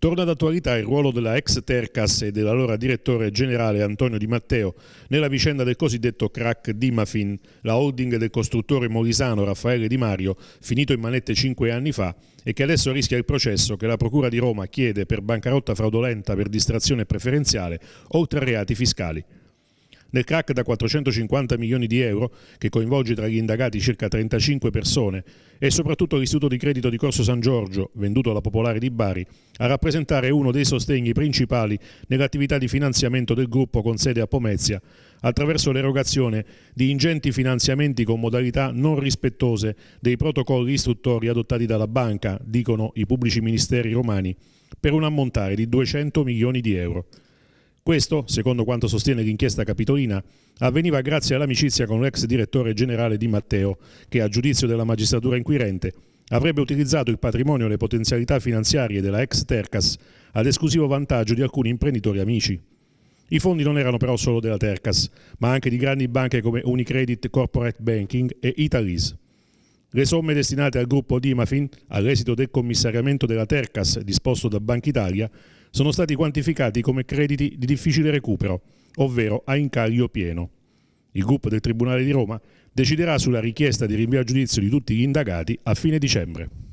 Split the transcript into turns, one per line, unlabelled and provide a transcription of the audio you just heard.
Torna d'attualità il ruolo della ex Tercas e dell'allora direttore generale Antonio Di Matteo nella vicenda del cosiddetto crack Dimafin, la holding del costruttore molisano Raffaele Di Mario, finito in manette cinque anni fa e che adesso rischia il processo che la Procura di Roma chiede per bancarotta fraudolenta per distrazione preferenziale, oltre a reati fiscali. Nel crack da 450 milioni di euro, che coinvolge tra gli indagati circa 35 persone, e soprattutto l'Istituto di Credito di Corso San Giorgio, venduto alla Popolare di Bari, a rappresentare uno dei sostegni principali nell'attività di finanziamento del gruppo con sede a Pomezia, attraverso l'erogazione di ingenti finanziamenti con modalità non rispettose dei protocolli istruttori adottati dalla banca, dicono i pubblici ministeri romani, per un ammontare di 200 milioni di euro. Questo, secondo quanto sostiene l'inchiesta capitolina, avveniva grazie all'amicizia con l'ex direttore generale Di Matteo, che a giudizio della magistratura inquirente avrebbe utilizzato il patrimonio e le potenzialità finanziarie della ex Tercas ad esclusivo vantaggio di alcuni imprenditori amici. I fondi non erano però solo della Tercas, ma anche di grandi banche come Unicredit Corporate Banking e Italis. Le somme destinate al gruppo Dimafin, all'esito del commissariamento della Tercas disposto da Banca Italia, sono stati quantificati come crediti di difficile recupero, ovvero a incaglio pieno. Il GUP del Tribunale di Roma deciderà sulla richiesta di rinvio a giudizio di tutti gli indagati a fine dicembre.